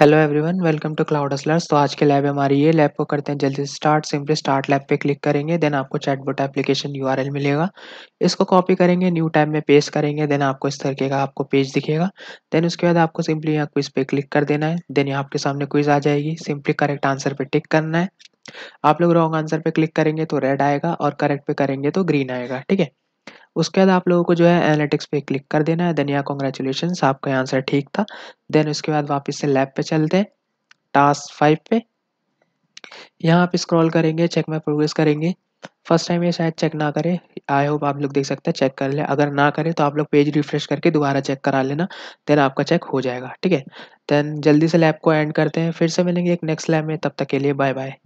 hello everyone welcome to cloud hustlers तो आज के लैब हमारी ये लैब को करते हैं जल्दी से स्टार्ट सिंपली स्टार्ट लैब पे क्लिक करेंगे देन आपको चैटबोट एप्लीकेशन यू मिलेगा इसको कॉपी करेंगे न्यू टैब में पेस्ट करेंगे देन आपको इस तरीके का आपको पेज दिखेगा देन उसके बाद आपको सिंपली यहाँ क्विज पे क्लिक कर देना है देन यहाँ आपके सामने क्विज आ जाएगी सिंपली करेक्ट आंसर पे टिक करना है आप लोग रॉन्ग आंसर पे क्लिक करेंगे तो रेड आएगा और करेक्ट पे करेंगे तो ग्रीन आएगा ठीक है उसके बाद आप लोगों को जो है एनालिटिक्स पे क्लिक कर देना है देन या कॉन्ग्रेचुलेशन आपका आंसर ठीक था देन उसके बाद वापस से लैब पे चलते हैं टास्क फाइव पे यहाँ आप स्क्रॉल करेंगे चेक में प्रोग्रेस करेंगे फर्स्ट टाइम ये शायद चेक ना करें आई होप आप लोग देख सकते हैं चेक कर ले अगर ना करें तो आप लोग पेज रिफ्रेश करके दोबारा चेक करा लेना देन आपका चेक हो जाएगा ठीक है देन जल्दी से लैब को एंड करते हैं फिर से मिलेंगे एक नेक्स्ट लैब में तब तक के लिए बाय बाय